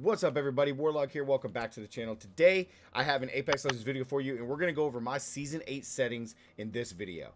What's up everybody, Warlock here, welcome back to the channel. Today, I have an Apex Legends video for you and we're gonna go over my Season 8 settings in this video.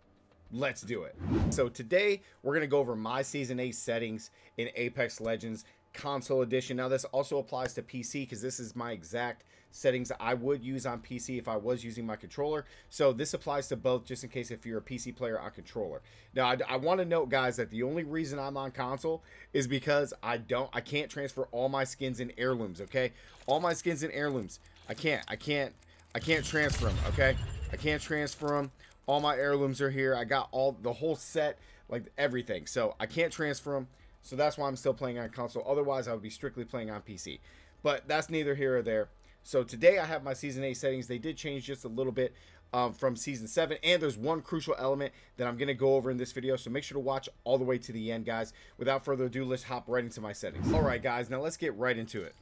Let's do it. So today, we're gonna go over my Season 8 settings in Apex Legends Console Edition. Now this also applies to PC because this is my exact settings I would use on PC if I was using my controller. So this applies to both just in case if you're a PC player on controller. Now I, I want to note guys that the only reason I'm on console is because I don't I can't transfer all my skins and heirlooms, okay? All my skins and heirlooms. I can't I can't I can't transfer them, okay? I can't transfer them. All my heirlooms are here. I got all the whole set, like everything. So I can't transfer them. So that's why I'm still playing on console. Otherwise, I would be strictly playing on PC. But that's neither here or there. So today I have my season eight settings. They did change just a little bit um, from season seven. And there's one crucial element that I'm going to go over in this video. So make sure to watch all the way to the end, guys. Without further ado, let's hop right into my settings. All right, guys, now let's get right into it.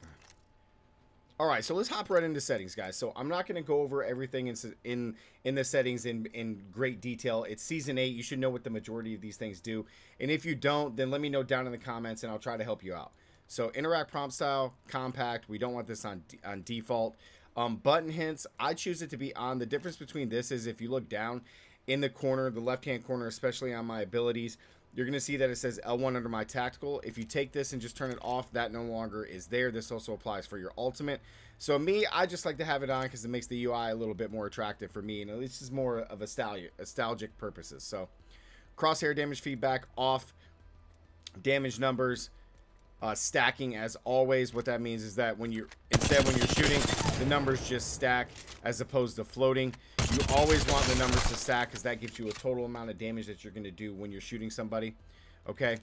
All right, so let's hop right into settings, guys. So I'm not going to go over everything in in in the settings in in great detail. It's season eight. You should know what the majority of these things do, and if you don't, then let me know down in the comments, and I'll try to help you out. So interact prompt style, compact. We don't want this on, on default. Um, button hints, I choose it to be on. The difference between this is if you look down in the corner, the left-hand corner, especially on my abilities, you're going to see that it says L1 under my tactical. If you take this and just turn it off, that no longer is there. This also applies for your ultimate. So me, I just like to have it on because it makes the UI a little bit more attractive for me. And this is more of a nostalgic purposes. So crosshair damage feedback off, damage numbers, uh, stacking as always what that means is that when you're instead when you're shooting the numbers just stack as opposed to floating you always want the numbers to stack because that gives you a total amount of damage that you're going to do when you're shooting somebody okay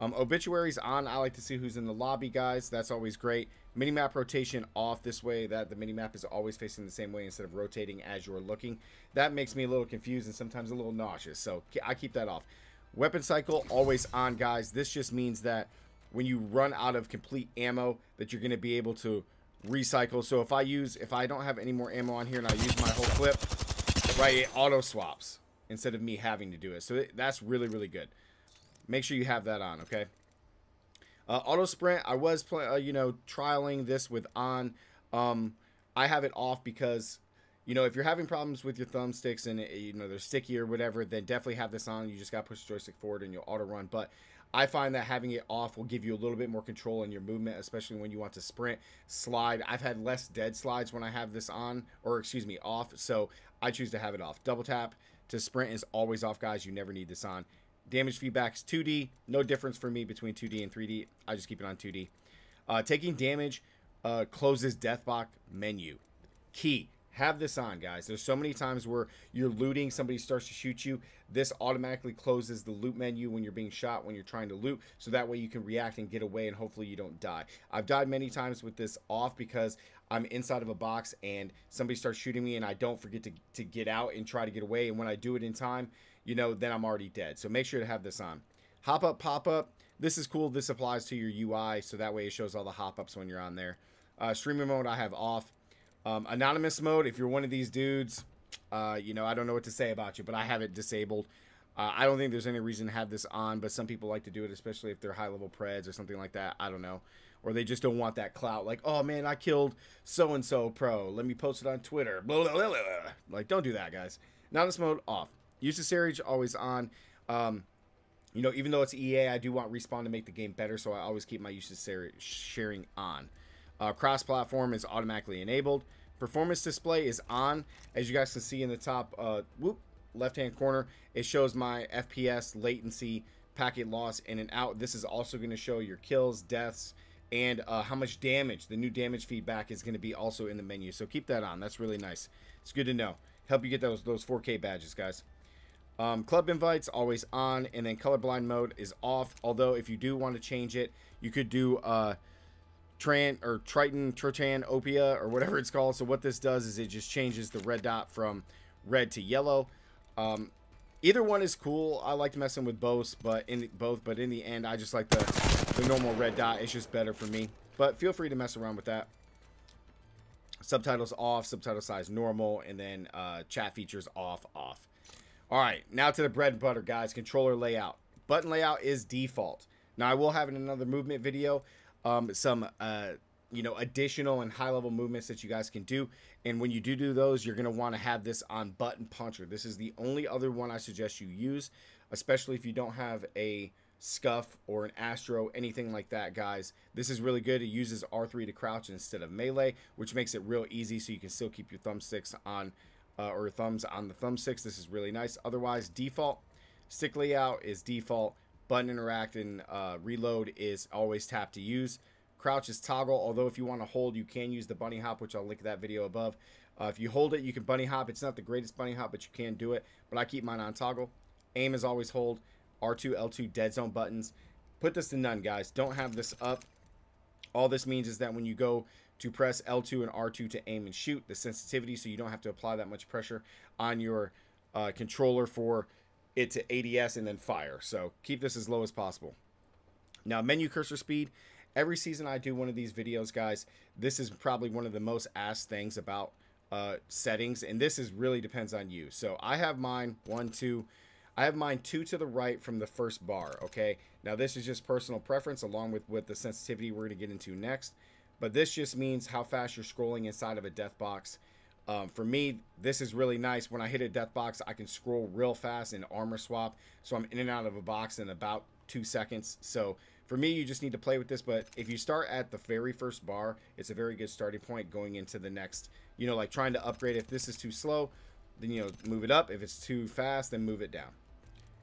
um, obituaries on i like to see who's in the lobby guys that's always great minimap rotation off this way that the minimap is always facing the same way instead of rotating as you're looking that makes me a little confused and sometimes a little nauseous so i keep that off weapon cycle always on guys this just means that when you run out of complete ammo that you're going to be able to recycle. So if I use, if I don't have any more ammo on here and I use my whole clip, right, it auto swaps instead of me having to do it. So that's really, really good. Make sure you have that on, okay? Uh, auto sprint, I was, play, uh, you know, trialing this with on. Um, I have it off because, you know, if you're having problems with your thumbsticks and, you know, they're sticky or whatever, then definitely have this on. You just got to push the joystick forward and you'll auto run. But I find that having it off will give you a little bit more control in your movement, especially when you want to sprint, slide. I've had less dead slides when I have this on, or excuse me, off. So I choose to have it off. Double tap to sprint is always off, guys. You never need this on. Damage feedback's 2D. No difference for me between 2D and 3D. I just keep it on 2D. Uh, taking damage uh, closes death box menu. Key have this on, guys. There's so many times where you're looting, somebody starts to shoot you. This automatically closes the loot menu when you're being shot, when you're trying to loot, so that way you can react and get away and hopefully you don't die. I've died many times with this off because I'm inside of a box and somebody starts shooting me and I don't forget to, to get out and try to get away. And when I do it in time, you know, then I'm already dead. So make sure to have this on. Hop up, pop up. This is cool. This applies to your UI, so that way it shows all the hop ups when you're on there. Uh, streaming mode I have off. Um, anonymous mode, if you're one of these dudes, uh, you know, I don't know what to say about you, but I have it disabled. Uh, I don't think there's any reason to have this on, but some people like to do it, especially if they're high level preds or something like that. I don't know. Or they just don't want that clout. Like, oh man, I killed so and so pro. Let me post it on Twitter. Blah, blah, blah, blah. Like, don't do that, guys. Anonymous mode off. Use the Serage always on. Um, you know, even though it's EA, I do want Respawn to make the game better, so I always keep my usage sharing on. Uh, cross platform is automatically enabled. Performance display is on. As you guys can see in the top uh, whoop, left hand corner, it shows my FPS, latency, packet loss, in and out. This is also going to show your kills, deaths, and uh, how much damage. The new damage feedback is going to be also in the menu. So keep that on. That's really nice. It's good to know. Help you get those, those 4K badges, guys. Um, club invites always on, and then colorblind mode is off. Although if you do want to change it, you could do uh, Tran or Triton, Trotan, Opia, or whatever it's called. So what this does is it just changes the red dot from red to yellow. Um, either one is cool. I like messing with both, but in the, both, but in the end, I just like the the normal red dot. It's just better for me. But feel free to mess around with that. Subtitles off, subtitle size normal, and then uh, chat features off, off. All right, now to the bread and butter, guys. Controller layout. Button layout is default. Now, I will have in another movement video um, some uh, you know additional and high level movements that you guys can do and when you do do those you're going to want to have this on button puncher this is the only other one i suggest you use especially if you don't have a scuff or an astro anything like that guys this is really good it uses r3 to crouch instead of melee which makes it real easy so you can still keep your thumbsticks on uh, or thumbs on the thumbsticks this is really nice otherwise default stick layout is default Button interact and uh, reload is always tap to use. Crouch is toggle, although if you want to hold, you can use the bunny hop, which I'll link that video above. Uh, if you hold it, you can bunny hop. It's not the greatest bunny hop, but you can do it. But I keep mine on toggle. Aim is always hold. R2, L2, dead zone buttons. Put this to none, guys. Don't have this up. All this means is that when you go to press L2 and R2 to aim and shoot, the sensitivity, so you don't have to apply that much pressure on your uh, controller for it to ADS and then fire. So keep this as low as possible. Now, menu cursor speed. Every season I do one of these videos, guys, this is probably one of the most asked things about uh, settings, and this is really depends on you. So I have mine one, two, I have mine two to the right from the first bar, okay? Now this is just personal preference along with, what the sensitivity we're gonna get into next, but this just means how fast you're scrolling inside of a death box um, for me, this is really nice. When I hit a death box, I can scroll real fast and armor swap. So I'm in and out of a box in about two seconds. So for me, you just need to play with this. But if you start at the very first bar, it's a very good starting point going into the next, you know, like trying to upgrade. If this is too slow, then, you know, move it up. If it's too fast, then move it down.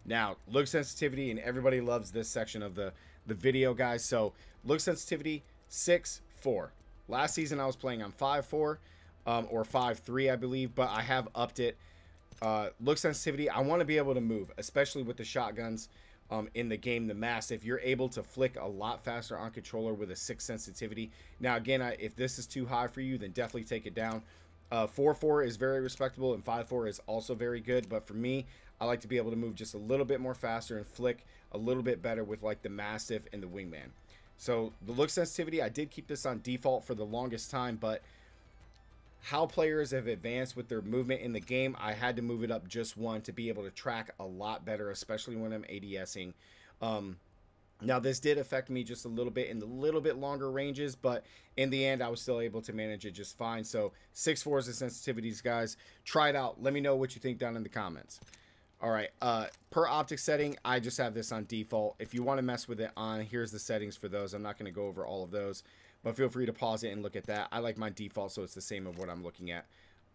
Now, look sensitivity, and everybody loves this section of the, the video, guys. So look sensitivity, 6, 4. Last season I was playing on 5, 4 um, or 5.3, I believe, but I have upped it. Uh, look sensitivity, I want to be able to move, especially with the shotguns um, in the game, the mass. If you're able to flick a lot faster on controller with a 6 sensitivity. Now, again, I, if this is too high for you, then definitely take it down. 4-4 uh, is very respectable, and 5-4 is also very good, but for me, I like to be able to move just a little bit more faster and flick a little bit better with like the Mastiff and the Wingman. So the look sensitivity, I did keep this on default for the longest time, but how players have advanced with their movement in the game. I had to move it up just one to be able to track a lot better, especially when I'm ADSing. Um, now, this did affect me just a little bit in the little bit longer ranges, but in the end, I was still able to manage it just fine. So, six fours the sensitivities, guys. Try it out. Let me know what you think down in the comments. All right, uh, per optic setting, I just have this on default. If you want to mess with it on, here's the settings for those. I'm not going to go over all of those, but feel free to pause it and look at that. I like my default, so it's the same of what I'm looking at.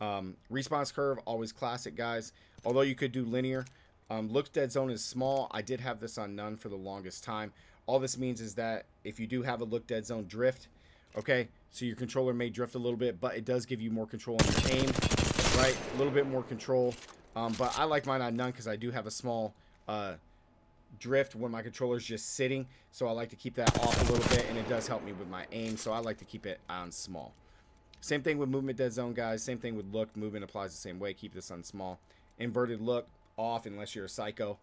Um, response curve, always classic, guys. Although you could do linear. Um, looks dead zone is small. I did have this on none for the longest time. All this means is that if you do have a look dead zone drift, okay, so your controller may drift a little bit, but it does give you more control on your aim right? A little bit more control. Um, but I like mine on none because I do have a small uh, drift when my controller's just sitting. So I like to keep that off a little bit, and it does help me with my aim. So I like to keep it on small. Same thing with movement dead zone, guys. Same thing with look. Movement applies the same way. Keep this on small. Inverted look off unless you're a psycho.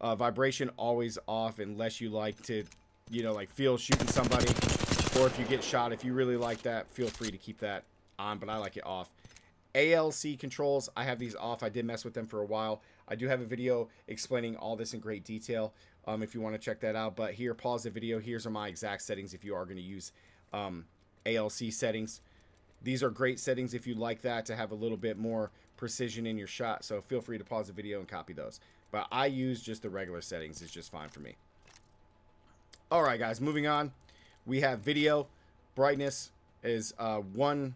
Uh, vibration always off unless you like to, you know, like feel shooting somebody. Or if you get shot, if you really like that, feel free to keep that on. But I like it off. ALC controls, I have these off. I did mess with them for a while. I do have a video explaining all this in great detail um, if you want to check that out. But here, pause the video. Here's are my exact settings if you are going to use um, ALC settings. These are great settings if you like that to have a little bit more precision in your shot. So feel free to pause the video and copy those. But I use just the regular settings. It's just fine for me. All right, guys, moving on. We have video. Brightness is uh, 1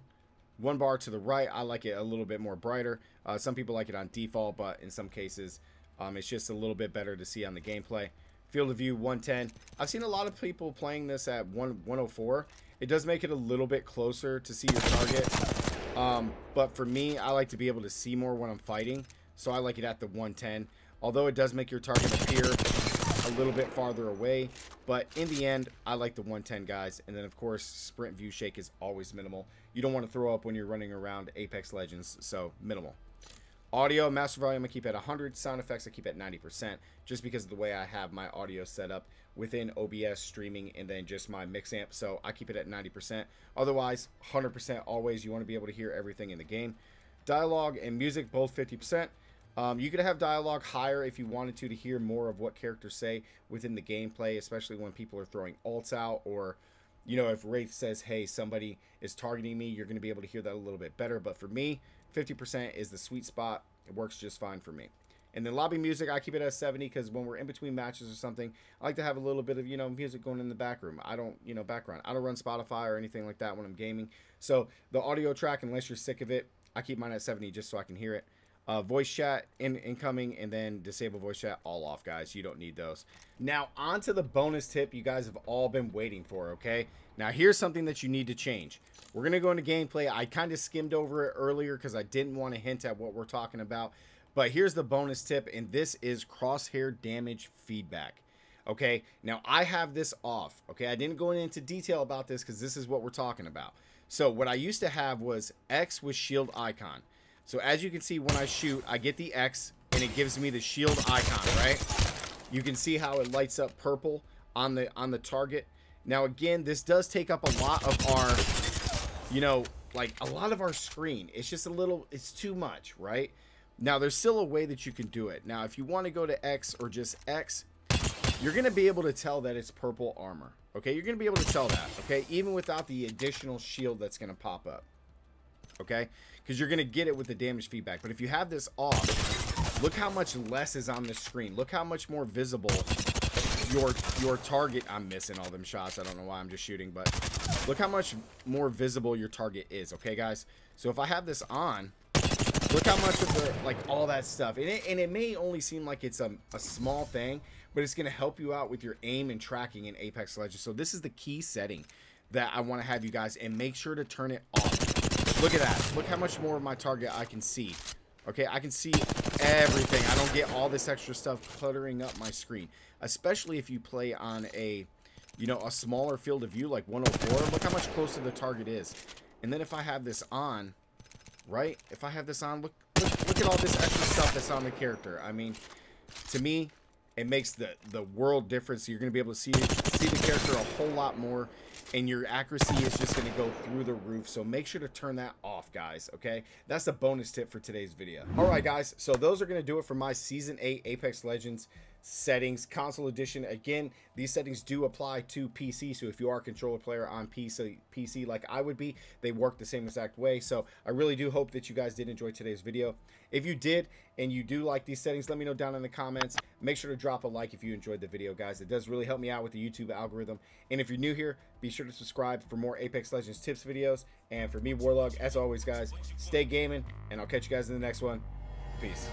one bar to the right, I like it a little bit more brighter. Uh, some people like it on default, but in some cases, um, it's just a little bit better to see on the gameplay. Field of view 110. I've seen a lot of people playing this at 1 104. It does make it a little bit closer to see your target. Um, but for me, I like to be able to see more when I'm fighting. So I like it at the 110. Although it does make your target appear a little bit farther away. But in the end, I like the 110 guys. And then, of course, sprint view shake is always minimal. You don't want to throw up when you're running around Apex Legends, so minimal. Audio, master volume, I keep at 100. Sound effects, I keep at 90%, just because of the way I have my audio set up within OBS streaming and then just my mix amp. So I keep it at 90%. Otherwise, 100% always. You want to be able to hear everything in the game. Dialogue and music, both 50%. Um, you could have dialogue higher if you wanted to to hear more of what characters say within the gameplay, especially when people are throwing alts out or, you know, if Wraith says, hey, somebody is targeting me, you're going to be able to hear that a little bit better. But for me, 50% is the sweet spot. It works just fine for me. And then lobby music, I keep it at 70 because when we're in between matches or something, I like to have a little bit of, you know, music going in the back room. I don't, you know, background. I don't run Spotify or anything like that when I'm gaming. So the audio track, unless you're sick of it, I keep mine at 70 just so I can hear it. Uh, voice chat in incoming and then disable voice chat all off guys you don't need those now on to the bonus tip you guys have all been waiting for okay now here's something that you need to change we're gonna go into gameplay I kind of skimmed over it earlier because I didn't want to hint at what we're talking about but here's the bonus tip and this is crosshair damage feedback okay now I have this off okay I didn't go into detail about this because this is what we're talking about so what I used to have was X with shield icon so as you can see, when I shoot, I get the X, and it gives me the shield icon, right? You can see how it lights up purple on the on the target. Now, again, this does take up a lot of our, you know, like a lot of our screen. It's just a little, it's too much, right? Now, there's still a way that you can do it. Now, if you want to go to X or just X, you're going to be able to tell that it's purple armor. Okay, you're going to be able to tell that, okay? Even without the additional shield that's going to pop up okay? Because you're going to get it with the damage feedback. But if you have this off, look how much less is on the screen. Look how much more visible your your target... I'm missing all them shots. I don't know why I'm just shooting, but look how much more visible your target is, okay, guys? So if I have this on, look how much of the like all that stuff and it, and it may only seem like it's a, a small thing but it's going to help you out with your aim and tracking in apex legends so this is the key setting that i want to have you guys and make sure to turn it off Look at that. Look how much more of my target I can see. Okay, I can see everything. I don't get all this extra stuff cluttering up my screen. Especially if you play on a, you know, a smaller field of view like 104. Look how much closer the target is. And then if I have this on, right? If I have this on, look, look, look at all this extra stuff that's on the character. I mean, to me, it makes the, the world difference. You're going to be able to see see the character a whole lot more and your accuracy is just going to go through the roof. So make sure to turn that off, guys, okay? That's a bonus tip for today's video. All right, guys, so those are going to do it for my Season 8 Apex Legends settings console edition again these settings do apply to pc so if you are a controller player on pc pc like i would be they work the same exact way so i really do hope that you guys did enjoy today's video if you did and you do like these settings let me know down in the comments make sure to drop a like if you enjoyed the video guys it does really help me out with the youtube algorithm and if you're new here be sure to subscribe for more apex legends tips videos and for me warlog as always guys stay gaming and i'll catch you guys in the next one peace